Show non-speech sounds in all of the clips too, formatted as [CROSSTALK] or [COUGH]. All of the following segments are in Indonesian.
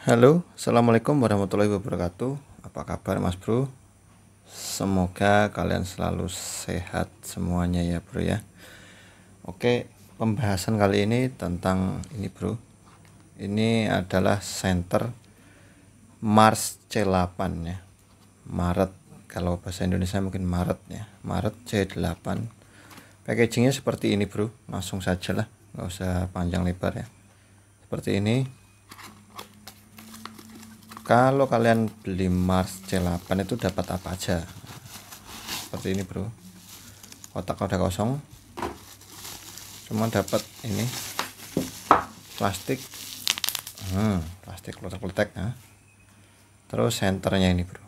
Halo, Assalamualaikum warahmatullahi wabarakatuh Apa kabar mas bro? Semoga kalian selalu sehat semuanya ya bro ya Oke, pembahasan kali ini tentang ini bro Ini adalah center Mars C8 ya Maret, kalau bahasa Indonesia mungkin Maret ya Maret C8 Packagingnya seperti ini bro, langsung saja lah, nggak usah panjang lebar ya Seperti ini kalau kalian beli Mars C8 itu dapat apa aja seperti ini bro kotak udah kosong cuma dapat ini plastik hmm, plastik kotak-kotak nah. terus senternya ini bro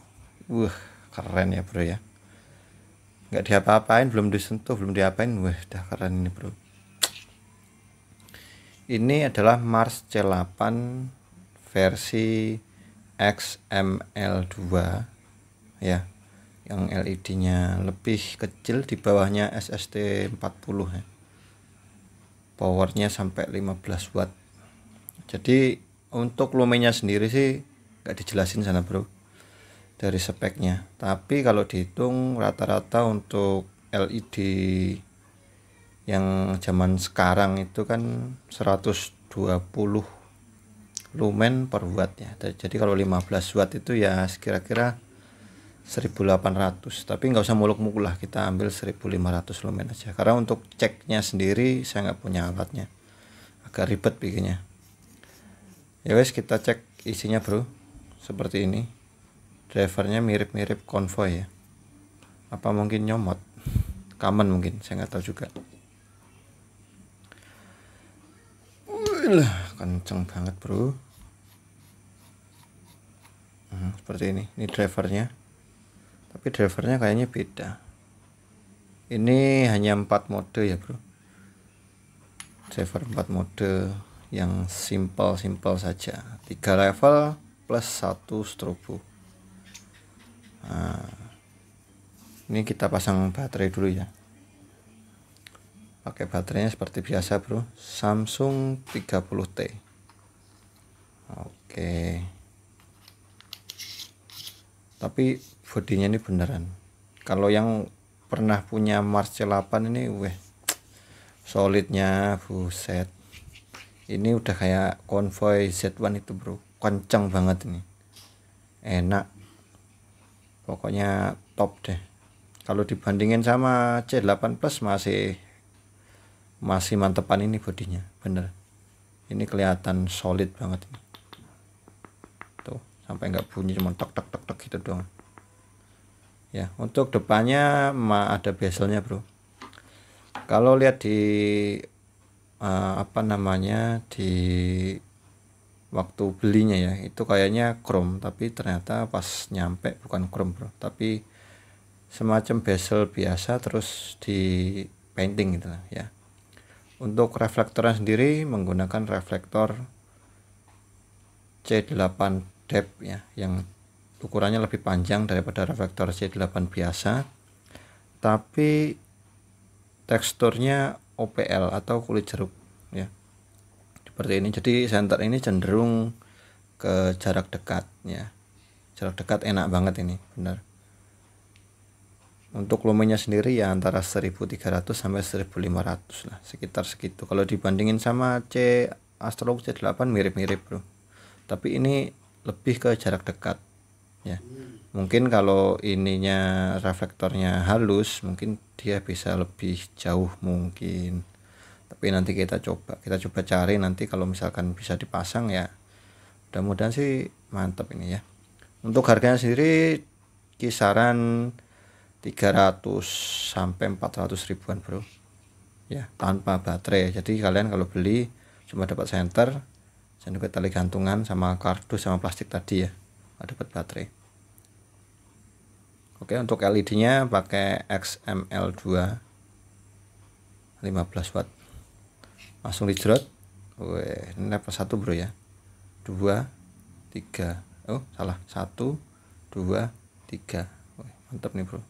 wah keren ya bro ya nggak diapa-apain belum disentuh belum diapain wah dah keren ini bro ini adalah Mars C8 versi XML2 ya yang LED-nya lebih kecil di bawahnya SST40 ya. powernya sampai 15 watt jadi untuk lumenya sendiri sih nggak dijelasin sana bro dari speknya tapi kalau dihitung rata-rata untuk LED yang zaman sekarang itu kan 120 lumen per watt ya jadi kalau 15 watt itu ya kira-kira 1800 tapi nggak usah muluk-muluk lah kita ambil 1500 lumen aja karena untuk ceknya sendiri saya nggak punya alatnya agak ribet bikinnya ya wes kita cek isinya bro seperti ini drivernya mirip-mirip konvoy ya apa mungkin nyomot Kaman mungkin saya nggak tahu juga Uilah kenceng banget bro hmm, seperti ini ini drivernya tapi drivernya kayaknya beda ini hanya empat mode ya bro driver 4 mode yang simple simple saja Tiga level plus satu strobo nah, ini kita pasang baterai dulu ya pakai baterainya seperti biasa bro Samsung 30T oke tapi bodinya ini beneran kalau yang pernah punya Mars 8 ini weh solidnya buset ini udah kayak konvoy Z1 itu bro kenceng banget ini enak pokoknya top deh kalau dibandingin sama C8 plus masih masih mantepan ini bodinya bener ini kelihatan solid banget ini. tuh sampai nggak bunyi cuma tok tok tok tok gitu dong. ya untuk depannya ada bezelnya bro kalau lihat di uh, apa namanya di waktu belinya ya itu kayaknya chrome tapi ternyata pas nyampe bukan chrome bro tapi semacam bezel biasa terus di painting gitu lah ya untuk reflektornya sendiri menggunakan reflektor C8 dep e ya yang ukurannya lebih panjang daripada reflektor C8 biasa tapi teksturnya OPL atau kulit jeruk ya seperti ini jadi center ini cenderung ke jarak dekat ya jarak dekat enak banget ini benar untuk lumenya sendiri ya antara 1300 sampai 1500 lah sekitar segitu kalau dibandingin sama C Astrolog C8 mirip-mirip bro tapi ini lebih ke jarak dekat ya mungkin kalau ininya reflektornya halus mungkin dia bisa lebih jauh mungkin tapi nanti kita coba kita coba cari nanti kalau misalkan bisa dipasang ya mudah-mudahan sih mantap ini ya untuk harganya sendiri kisaran 300 sampai 400 ribuan bro ya tanpa baterai jadi kalian kalau beli cuma dapat senter dan juga tali gantungan sama kardus sama plastik tadi ya dapat baterai oke untuk LED nya pakai XML2 15 watt langsung dijerot Weh, ini level 1 bro ya 2 3 oh salah 1 2 3 mantap nih bro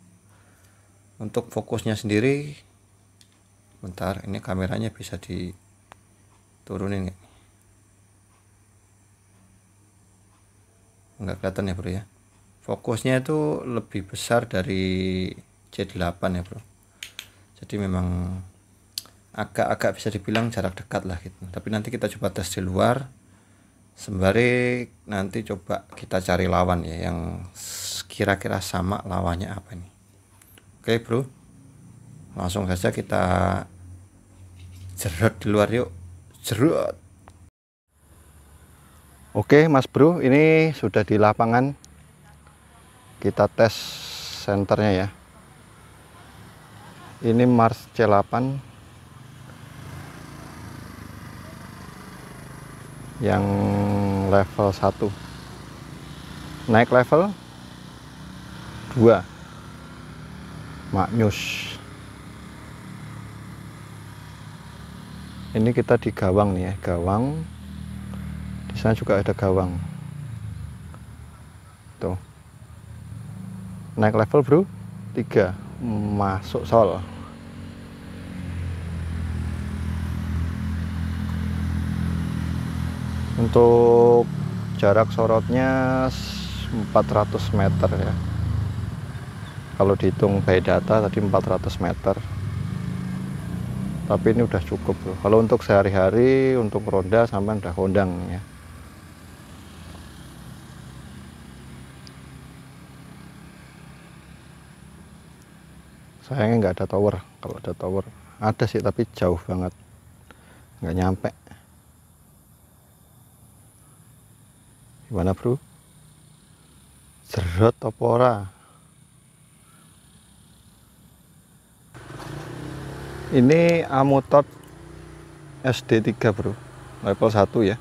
untuk fokusnya sendiri bentar ini kameranya bisa diturunin Enggak kelihatan ya bro ya fokusnya itu lebih besar dari C8 ya bro jadi memang agak-agak bisa dibilang jarak dekat lah gitu tapi nanti kita coba tes di luar sembari nanti coba kita cari lawan ya yang kira-kira sama lawannya apa nih Oke bro Langsung saja kita jerut di luar yuk jerut. Oke mas bro ini sudah di lapangan Kita tes senternya ya Ini Mars C8 Yang level 1 Naik level 2 maknyus ini kita di gawang nih ya gawang di sana juga ada gawang tuh naik level bro tiga masuk sol untuk jarak sorotnya 400 meter ya kalau dihitung by data tadi 400 meter tapi ini udah cukup loh. kalau untuk sehari-hari untuk ronda sampai udah kondang ya sayangnya nggak ada tower kalau ada tower ada sih tapi jauh banget nggak nyampe gimana bro jerot opora. ini amotot SD3 bro level 1 ya 2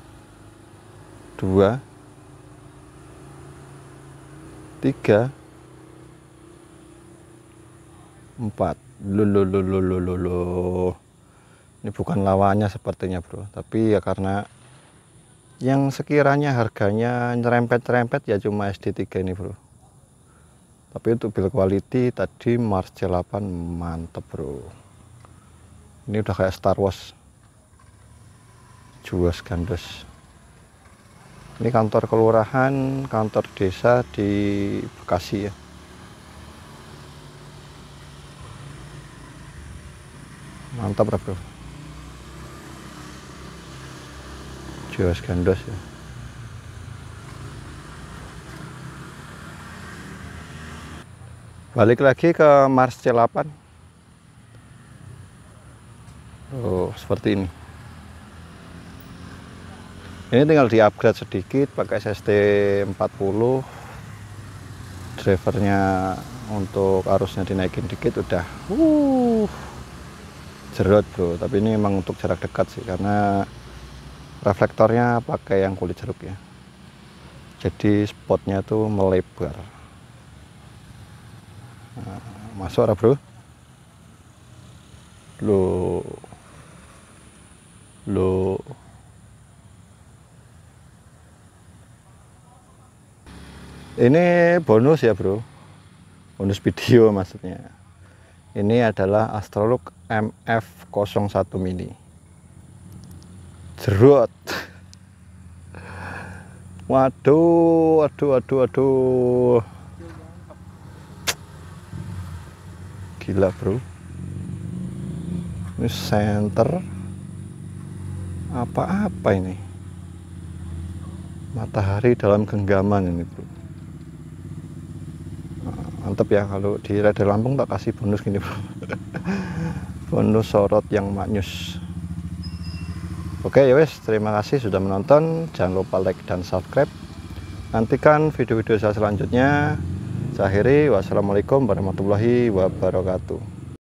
3 4 lulululululu ini bukan lawannya sepertinya bro tapi ya karena yang sekiranya harganya nyerempet-nyerempet ya cuma SD3 ini bro tapi untuk build quality tadi Mars 8 mantep bro ini udah kayak Star Wars Juas Gandos ini kantor kelurahan kantor desa di Bekasi ya mantap lah bro Juas Gandos ya balik lagi ke Mars C8 oh seperti ini ini tinggal di upgrade sedikit pakai SST 40 drivernya untuk arusnya dinaikin dikit udah uh jerot bro tapi ini memang untuk jarak dekat sih karena reflektornya pakai yang kulit jeruk ya jadi spotnya tuh melebar nah, masuk apa bro loh lo ini bonus ya bro bonus video maksudnya ini adalah astrolog MF01 mini jerut, waduh waduh waduh waduh gila bro ini center apa-apa ini matahari dalam genggaman ini bro ah, mantep ya kalau di Radar Lampung tak kasih bonus gini bro [LAUGHS] bonus sorot yang maknyus oke ya wes terima kasih sudah menonton jangan lupa like dan subscribe nantikan video-video saya selanjutnya saya akhiri wassalamualaikum warahmatullahi wabarakatuh